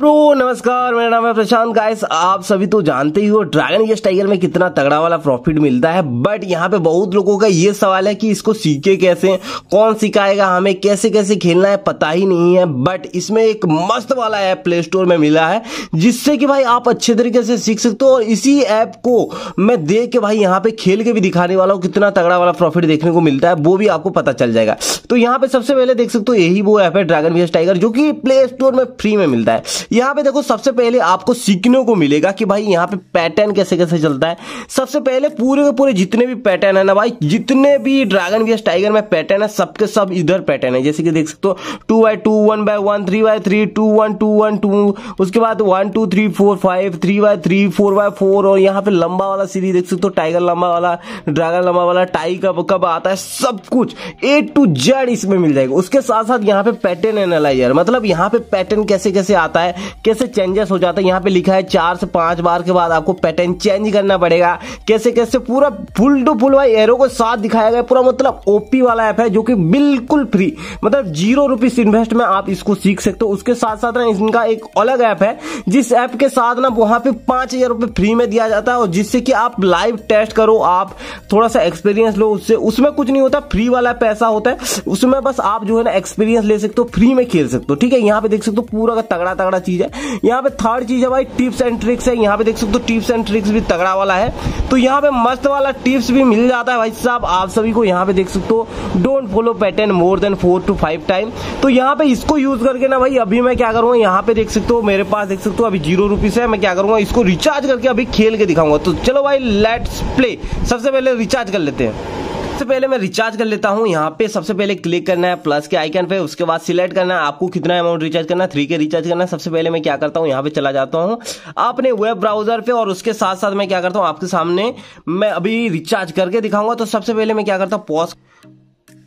bro नमस्कार मेरा नाम है प्रशांत गाइस आप सभी तो जानते ही हो ड्रैगन गेस्ट टाइगर में कितना तगड़ा वाला प्रॉफिट मिलता है बट यहाँ पे बहुत लोगों का ये सवाल है कि इसको सीखे कैसे कौन सिखाएगा हमें कैसे कैसे खेलना है पता ही नहीं है बट इसमें एक मस्त वाला ऐप प्ले स्टोर में मिला है जिससे कि भाई आप अच्छे तरीके से सीख सकते हो और इसी ऐप को मैं देख के भाई यहाँ पे खेल के भी दिखाने वाला हूँ कितना तगड़ा वाला प्रॉफिट देखने को मिलता है वो भी आपको पता चल जाएगा तो यहाँ पे सबसे पहले देख सकते हो यही वो ऐप है ड्रैगन गेस्ट टाइगर जो कि प्ले स्टोर में फ्री में मिलता है यहाँ पे देखो सबसे पहले आपको सीखने को मिलेगा कि भाई यहाँ पे पैटर्न कैसे कैसे चलता है सबसे पहले पूरे के पूरे जितने भी पैटर्न है ना भाई जितने भी ड्रैगन गेस टाइगर में पैटर्न है सबके सब इधर पैटर्न है जैसे कि देख सकते हो two by two one by one three by three two one two one two उसके बाद one two three four five three by three four by four और यहाँ पे लंबा वाला सीरीज देख सकते हो टाइगर लंबा वाला ड्रैगन लंबा वाला टाई कब कब आता है सब कुछ ए टू जेड इसमें मिल जाएगा उसके साथ साथ यहाँ पे पैटर्न एनालाइजर मतलब यहाँ पे पैटर्न कैसे कैसे आता है कैसे चेंजेस हो जाता है यहाँ पे लिखा है चार से पांच बार के बाद आपको पैटर्न चेंज करना पड़ेगा कैसे कैसे पूरा फुल टू फुल भाई एरो को साथ दिखाया गया पूरा मतलब ओपी वाला ऐप है जो कि बिल्कुल फ्री मतलब जीरो रुपीज इन्वेस्ट में आप इसको सीख सकते हो उसके साथ साथ ना इनका एक अलग ऐप है जिस ऐप के साथ ना वहां पे पांच हजार रुपये फ्री में दिया जाता है और जिससे कि आप लाइव टेस्ट करो आप थोड़ा सा एक्सपीरियंस लो उससे उसमें कुछ नहीं होता फ्री वाला पैसा होता है उसमें बस आप जो है ना एक्सपीरियंस ले सकते हो फ्री में खेल सकते हो ठीक है यहाँ पे देख सकते हो पूरा का तगड़ा तगड़ा चीज है यहाँ पे थर्ड चीज है भाई टिप्स एंड ट्रिक्स है यहाँ पे देख सकते हो टिप्स एंड ट्रिक्स भी तगड़ा वाला है तो यहाँ पे मस्त वाला टिप्स भी मिल जाता है भाई साहब आप सभी को यहाँ पे देख सकते हो don't follow pattern more than four to five time तो यहाँ पे इसको यूज करके ना भाई अभी मैं क्या करूंगा यहाँ पे देख सकते हो मेरे पास देख सकते हो अभी जीरो रुपीज है मैं क्या करूंगा इसको रिचार्ज करके अभी खेल के दिखाऊंगा तो चलो भाई लेट्स प्ले सबसे पहले रिचार्ज कर लेते हैं सबसे पहले मैं रिचार्ज कर लेता हूँ यहाँ पे सबसे पहले क्लिक करना है प्लस के आइकन पे उसके बाद सिलेक्ट करना है आपको कितना अमाउंट रिचार्ज करना है थ्री के रिचार्ज करना है सबसे पहले मैं क्या करता हूँ यहाँ पे चला जाता हूँ अपने वेब ब्राउजर पे और उसके साथ साथ मैं क्या करता हूँ आपके सामने मैं अभी रिचार्ज करके दिखाऊंगा तो सबसे पहले मैं क्या करता हूँ पॉज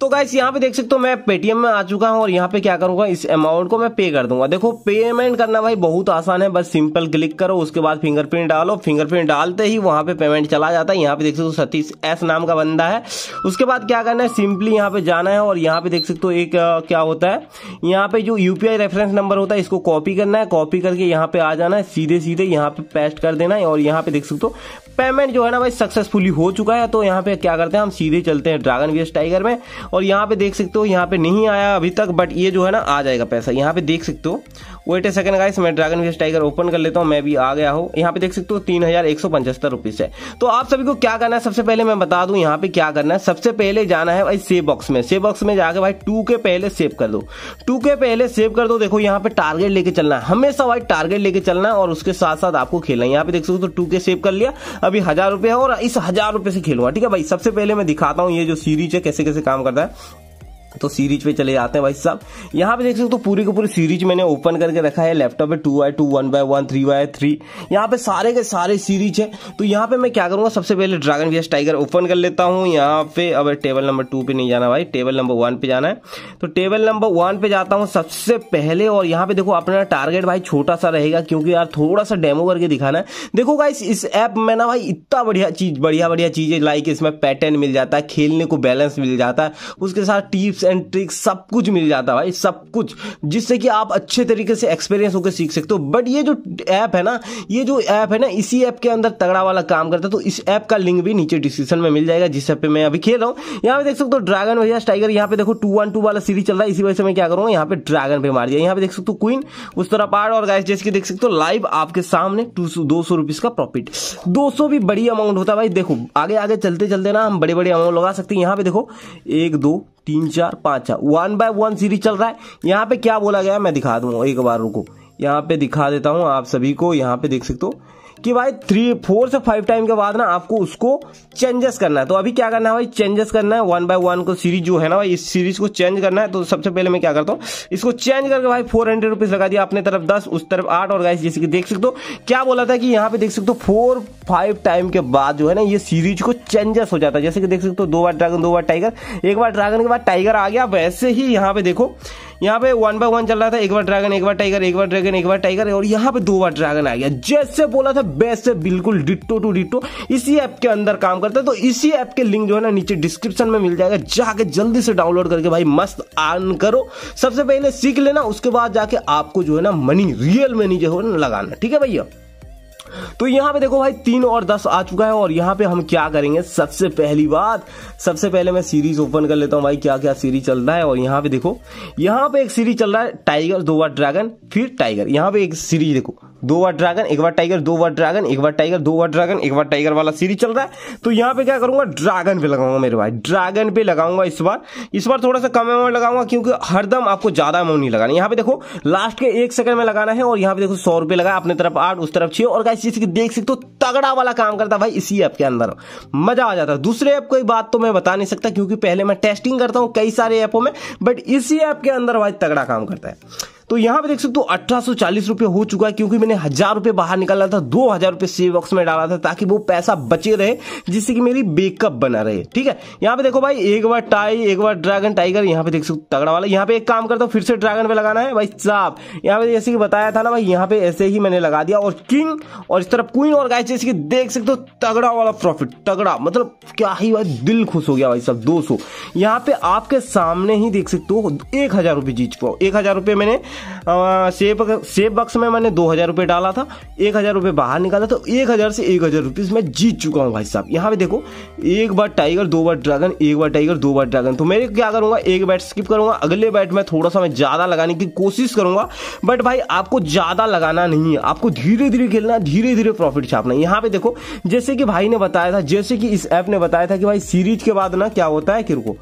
तो गाइस यहाँ पे देख सकते हो मैं पेटीएम में आ चुका हूँ और यहाँ पे क्या करूंगा इस अमाउंट को मैं पे कर दूंगा देखो पेमेंट करना भाई बहुत आसान है बस सिंपल क्लिक करो उसके बाद फिंगरप्रिंट डालो फिंगरप्रिंट डालते ही वहां पे पेमेंट चला जाता है यहाँ पे देख सकते हो सतीश एस नाम का बंदा है उसके बाद क्या करना है सिंपली यहाँ पे जाना है और यहाँ पे देख सकते हो एक क्या होता है यहाँ पे जो यूपीआई रेफरेंस नंबर होता है इसको कॉपी करना है कॉपी करके यहाँ पे आ जाना है सीधे सीधे यहाँ पे पेस्ट कर देना है और यहाँ पे देख सकते हो पेमेंट जो है ना भाई सक्सेसफुली हो चुका है तो यहाँ पे क्या करते हैं हम सीधे चलते हैं ड्रैगन वेस्ट टाइगर में और यहाँ पे देख सकते हो यहाँ पे नहीं आया अभी तक बट ये जो है ना आ जाएगा पैसा यहाँ पे देख सकते हो वेट ए सेकंड गाइस मैं ड्रैगन फिश टाइगर ओपन कर लेता हूँ मैं भी आ गया हूँ यहाँ पे देख सकते हो तीन हजार एक सौ पचहत्तर रुपीज है तो आप सभी को क्या करना है सबसे पहले मैं बता दूं यहाँ पे क्या करना है सबसे पहले जाना है भाई सेव बॉक्स में सेव बॉक्स में जाकर भाई टू के पहले सेव कर दो टू के पहले सेव कर दो देखो यहाँ पे टारगेट लेके चलना है हमेशा भाई टारगेट लेके चलना है और उसके साथ साथ आपको खेलना है यहाँ पे देख सकते हो टू तो के सेव कर लिया अभी हजार रुपये और इस हजार रुपये से खेलूंगा ठीक है भाई सबसे पहले मैं दिखाता हूँ ये जो सीरीज है कैसे कैसे काम करता है तो सीरीज पे चले जाते हैं भाई साहब यहाँ पे देख सकते हो तो पूरी की पूरी सीरीज मैंने ओपन करके रखा है लैपटॉप पे two by two one by one three by three यहाँ पे सारे के सारे सीरीज है तो यहाँ पे मैं क्या करूंगा सबसे पहले ड्रैगन वीएस टाइगर ओपन कर लेता हूँ यहाँ पे अब टेबल नंबर टू पे नहीं जाना भाई टेबल नंबर वन पे जाना है तो टेबल नंबर वन पे जाता हूँ सबसे पहले और यहाँ पे देखो अपना टारगेट भाई छोटा सा रहेगा क्योंकि यार थोड़ा सा डेमो करके दिखाना है देखो गाइस इस ऐप में ना भाई इतना बढ़िया चीज बढ़िया बढ़िया चीजें लाइक इसमें पैटर्न मिल जाता है खेलने को बैलेंस मिल जाता है उसके साथ टिप्स एंड ट्रिक्स सब कुछ मिल जाता है भाई सब कुछ जिससे कि आप अच्छे तरीके से एक्सपीरियंस होकर सीख सकते हो बट ये जो ऐप है ना ये जो ऐप है ना इसी ऐप के अंदर तगड़ा वाला काम करता है तो इस ऐप का लिंक भी नीचे डिस्क्रिप्शन में मिल जाएगा जिस ऐप पे मैं अभी खेल रहा हूँ यहाँ पे देख सकते हो ड्रैगन भैया टाइगर यहाँ पे देखो टू वन टू वाला सीरीज चल रहा है इसी वजह से मैं क्या करूँगा यहाँ पे ड्रैगन पे मार दिया यहाँ पे देख सकते हो क्वीन उस तरह पार्ट और गाइस जैसे कि देख सकते हो लाइव आपके सामने दो सौ रुपीज का प्रॉफिट दो सौ भी बड़ी अमाउंट होता है भाई देखो आगे आगे चलते चलते ना हम बड़े बड़े अमाउंट लगा सकते हैं यहाँ पे देखो एक दो तीन चार पाँच चार वन बाय वन सीरीज चल रहा है यहाँ पे क्या बोला गया मैं दिखा दूँ एक बार रुको यहाँ पे दिखा देता हूँ आप सभी को यहाँ पे देख सकते हो कि भाई थ्री फोर से फाइव टाइम के बाद ना आपको उसको चेंजेस करना है तो अभी क्या करना है भाई चेंजेस करना है वन बाय वन को सीरीज जो है ना भाई इस सीरीज को चेंज करना है तो सबसे पहले मैं क्या करता हूँ इसको चेंज करके भाई फोर हंड्रेड रुपीज लगा दिया अपने तरफ दस उस तरफ आठ और गाइस जैसे कि देख सकते हो क्या बोला था कि यहाँ पे देख सकते हो फोर फाइव टाइम के बाद जो है ना ये सीरीज को चेंजेस हो जाता है जैसे कि देख सकते हो दो बार ड्रैगन दो बार टाइगर एक बार ड्रैगन के बाद टाइगर आ गया वैसे ही यहाँ पे देखो यहाँ पे वन बाय वन चल रहा था एक बार ड्रैगन एक बार टाइगर एक बार ड्रैगन एक बार टाइगर और यहाँ पे दो बार ड्रैगन आ गया जैसे बोला था वैसे बिल्कुल डिटो टू डिटो इसी ऐप के अंदर काम करता है तो इसी ऐप के लिंक जो है ना नीचे डिस्क्रिप्शन में मिल जाएगा जाके जल्दी से डाउनलोड करके भाई मस्त आर्न करो सबसे पहले सीख लेना उसके बाद जाके आपको जो है ना मनी रियल मनी जो है ना लगाना ठीक है भैया तो यहाँ पे देखो भाई तीन और दस आ चुका है और यहाँ पे हम क्या करेंगे सबसे पहली बात सबसे पहले मैं सीरीज ओपन कर लेता हूँ भाई क्या क्या सीरीज चल रहा है और यहाँ पे देखो यहाँ पे एक सीरीज चल रहा है टाइगर दो बार ड्रैगन फिर टाइगर यहाँ पे एक सीरीज देखो दो बार ड्रैगन एक बार टाइगर दो बार ड्रैगन एक बार टाइगर दो बार ड्रैगन एक बार टाइगर वाला सीरीज चल रहा है तो यहाँ पे क्या करूंगा ड्रैगन पे लगाऊंगा मेरे भाई ड्रैगन पे लगाऊंगा इस बार इस बार थोड़ा सा कम अमाउंट लगाऊंगा क्योंकि हरदम आपको ज्यादा अमाउंट नहीं लगाना यहाँ पे देखो लास्ट के एक सेकंड में लगाना है और यहाँ पे देखो सौ रुपए लगा अपने तरफ आठ उस तरफ छह और गाइस गाइस जैसे कि देख सकते हो तगड़ा वाला काम करता है भाई इसी ऐप के अंदर मजा आ जाता है दूसरे ऐप कोई बात तो मैं बता नहीं सकता क्योंकि पहले मैं टेस्टिंग करता हूँ कई सारे ऐपों में बट इसी ऐप के अंदर भाई तगड़ा काम करता है तो यहाँ पे देख सकते हो अठारह सौ चालीस रुपये हो चुका है क्योंकि मैंने हजार रुपये बाहर निकाला था दो हजार रुपये सेव बॉक्स में डाला था ताकि वो पैसा बचे रहे जिससे कि मेरी बेकअप बना रहे ठीक है यहाँ पे देखो भाई एक बार टाई एक बार ड्रैगन टाइगर यहाँ पे देख सकते तगड़ा वाला यहाँ पे एक काम करता हूँ फिर से ड्रैगन पे लगाना है भाई साहब यहाँ पे जैसे कि बताया था ना भाई यहाँ पे ऐसे ही मैंने लगा दिया और किंग और इस तरफ क्वीन और गाय जैसे कि देख सकते हो तगड़ा वाला प्रॉफिट तगड़ा मतलब क्या ही भाई दिल खुश हो गया भाई साहब दो सौ यहाँ पे आपके सामने ही देख सकते हो एक हजार रुपये जीत पाओ एक हजार रुपये मैंने सेव सेव बक्स में मैंने दो हज़ार रुपये डाला था एक हज़ार रुपये बाहर निकाला तो एक हज़ार से एक हज़ार रुपीज़ मैं जीत चुका हूँ भाई साहब यहाँ पे देखो एक बार टाइगर दो बार ड्रैगन एक बार टाइगर दो बार ड्रैगन तो मेरे क्या करूँगा एक बैट स्किप करूँगा अगले बैट में थोड़ा सा मैं ज़्यादा लगाने की कोशिश करूँगा बट भाई आपको ज़्यादा लगाना नहीं है आपको धीरे धीरे खेलना धीरे धीरे प्रॉफिट छापना यहाँ पे देखो जैसे कि भाई ने बताया था जैसे कि इस ऐप ने बताया था कि भाई सीरीज के बाद ना क्या होता है कि रुको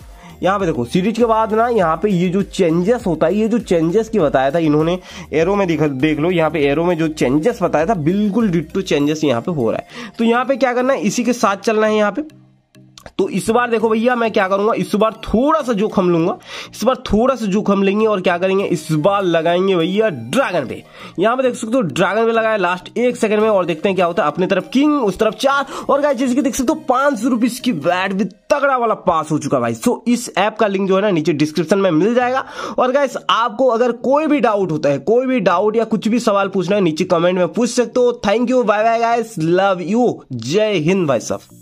यहाँ पे देखो सीरीज के बाद ना यहाँ पे ये जो चेंजेस होता है ये जो चेंजेस की बताया था इन्होंने एरो में देख लो यहाँ पे एरो में जो चेंजेस बताया था बिल्कुल डिट्टो चेंजेस यहाँ पे हो रहा है तो यहाँ पे क्या करना है इसी के साथ चलना है यहाँ पे तो इस बार देखो भैया मैं क्या करूंगा इस बार थोड़ा सा जोखम लूंगा इस बार थोड़ा सा जोखम लेंगे और क्या करेंगे इस बार लगाएंगे भैया ड्रैगन पे यहां पे देख सकते हो ड्रैगन पे लगाया लास्ट एक सेकंड में और देखते हैं क्या होता है अपने तरफ किंग उस तरफ चार और गाय जैसे देख सकते हो पांच सौ रुपीज की बैट भी तगड़ा वाला पास हो चुका भाई सो इस ऐप का लिंक जो है ना नीचे डिस्क्रिप्शन में मिल जाएगा और गाय आपको अगर कोई भी डाउट होता है कोई भी डाउट या कुछ भी सवाल पूछना है नीचे कमेंट में पूछ सकते हो thank you bye bye guy love you जय हिंद भाई साहब